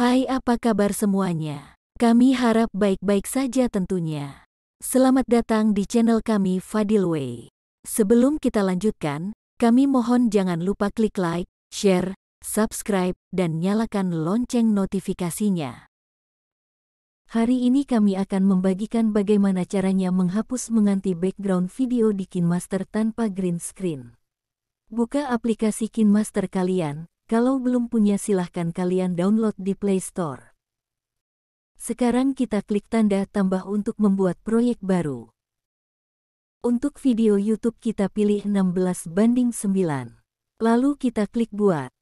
Hai apa kabar semuanya? Kami harap baik-baik saja tentunya. Selamat datang di channel kami Fadil Way. Sebelum kita lanjutkan, kami mohon jangan lupa klik like, share, subscribe, dan nyalakan lonceng notifikasinya. Hari ini kami akan membagikan bagaimana caranya menghapus menganti background video di KineMaster tanpa green screen. Buka aplikasi KineMaster kalian, kalau belum punya silahkan kalian download di Play Store. Sekarang kita klik tanda tambah untuk membuat proyek baru. Untuk video YouTube kita pilih 16 banding 9. Lalu kita klik buat.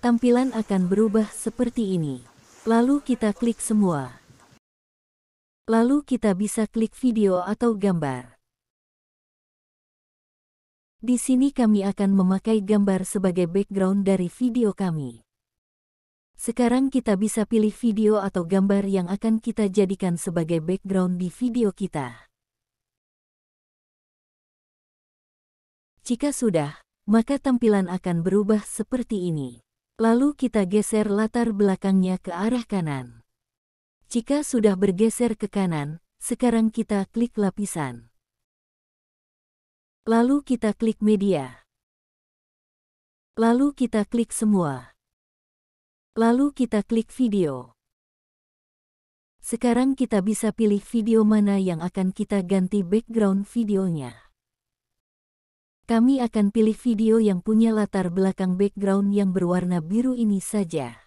Tampilan akan berubah seperti ini. Lalu kita klik semua. Lalu kita bisa klik video atau gambar. Di sini kami akan memakai gambar sebagai background dari video kami. Sekarang kita bisa pilih video atau gambar yang akan kita jadikan sebagai background di video kita. Jika sudah, maka tampilan akan berubah seperti ini. Lalu kita geser latar belakangnya ke arah kanan. Jika sudah bergeser ke kanan, sekarang kita klik lapisan. Lalu kita klik media. Lalu kita klik semua. Lalu kita klik video. Sekarang kita bisa pilih video mana yang akan kita ganti background videonya. Kami akan pilih video yang punya latar belakang background yang berwarna biru ini saja.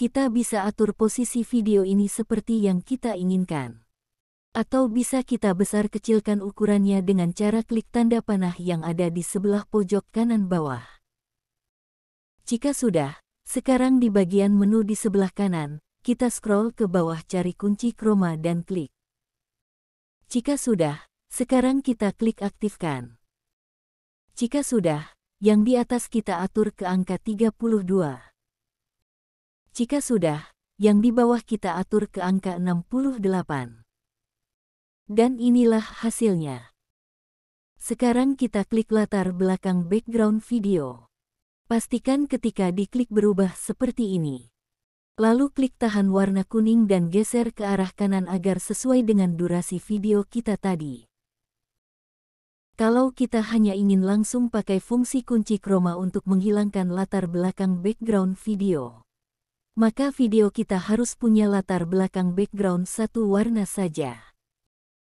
Kita bisa atur posisi video ini seperti yang kita inginkan. Atau bisa kita besar kecilkan ukurannya dengan cara klik tanda panah yang ada di sebelah pojok kanan bawah. Jika sudah, sekarang di bagian menu di sebelah kanan, kita scroll ke bawah cari kunci kroma dan klik. Jika sudah, sekarang kita klik aktifkan. Jika sudah, yang di atas kita atur ke angka 32. Jika sudah, yang di bawah kita atur ke angka 68. Dan inilah hasilnya. Sekarang kita klik latar belakang background video. Pastikan ketika diklik berubah seperti ini. Lalu klik tahan warna kuning dan geser ke arah kanan agar sesuai dengan durasi video kita tadi. Kalau kita hanya ingin langsung pakai fungsi kunci chroma untuk menghilangkan latar belakang background video, maka video kita harus punya latar belakang background satu warna saja.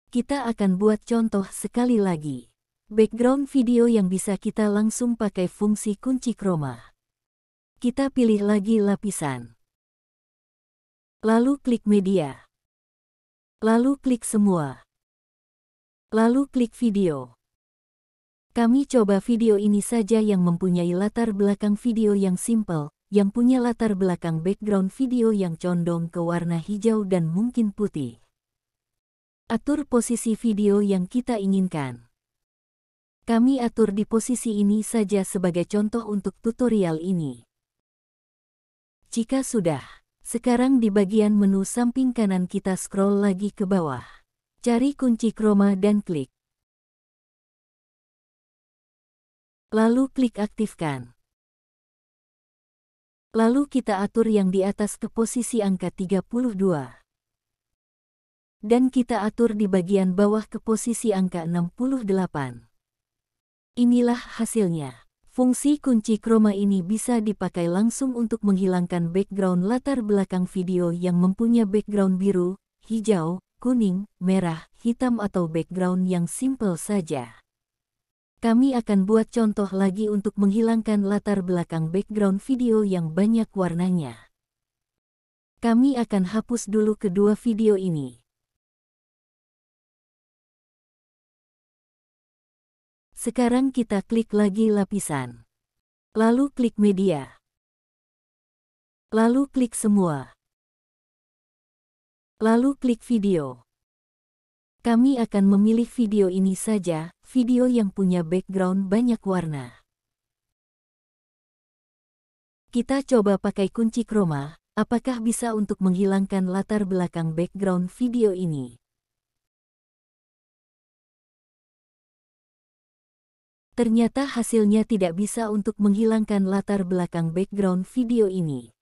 Kita akan buat contoh sekali lagi. Background video yang bisa kita langsung pakai fungsi kunci chroma. Kita pilih lagi lapisan. Lalu klik media. Lalu klik semua. Lalu klik video. Kami coba video ini saja yang mempunyai latar belakang video yang simple, yang punya latar belakang background video yang condong ke warna hijau dan mungkin putih. Atur posisi video yang kita inginkan. Kami atur di posisi ini saja sebagai contoh untuk tutorial ini. Jika sudah, sekarang di bagian menu samping kanan kita scroll lagi ke bawah. Cari kunci chroma dan klik. Lalu klik aktifkan. Lalu kita atur yang di atas ke posisi angka 32 dan kita atur di bagian bawah ke posisi angka 68. Inilah hasilnya. Fungsi kunci chroma ini bisa dipakai langsung untuk menghilangkan background latar belakang video yang mempunyai background biru, hijau, kuning, merah, hitam atau background yang simple saja. Kami akan buat contoh lagi untuk menghilangkan latar belakang background video yang banyak warnanya. Kami akan hapus dulu kedua video ini. Sekarang kita klik lagi lapisan. Lalu klik media. Lalu klik semua. Lalu klik video. Kami akan memilih video ini saja, video yang punya background banyak warna. Kita coba pakai kunci chroma, apakah bisa untuk menghilangkan latar belakang background video ini. ternyata hasilnya tidak bisa untuk menghilangkan latar belakang background video ini.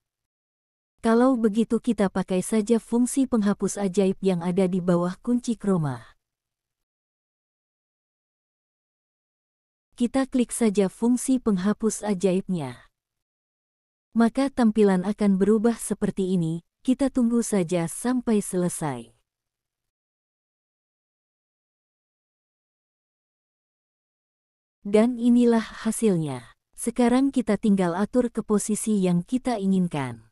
Kalau begitu kita pakai saja fungsi penghapus ajaib yang ada di bawah kunci chroma. Kita klik saja fungsi penghapus ajaibnya. Maka tampilan akan berubah seperti ini, kita tunggu saja sampai selesai. Dan inilah hasilnya. Sekarang kita tinggal atur ke posisi yang kita inginkan.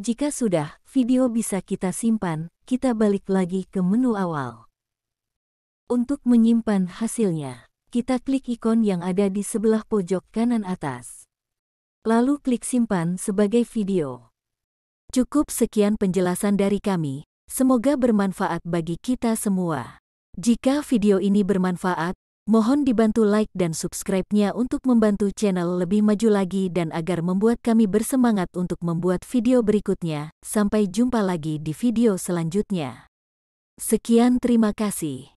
Jika sudah, video bisa kita simpan, kita balik lagi ke menu awal. Untuk menyimpan hasilnya, kita klik ikon yang ada di sebelah pojok kanan atas. Lalu klik simpan sebagai video. Cukup sekian penjelasan dari kami, Semoga bermanfaat bagi kita semua. Jika video ini bermanfaat, mohon dibantu like dan subscribe-nya untuk membantu channel lebih maju lagi dan agar membuat kami bersemangat untuk membuat video berikutnya. Sampai jumpa lagi di video selanjutnya. Sekian terima kasih.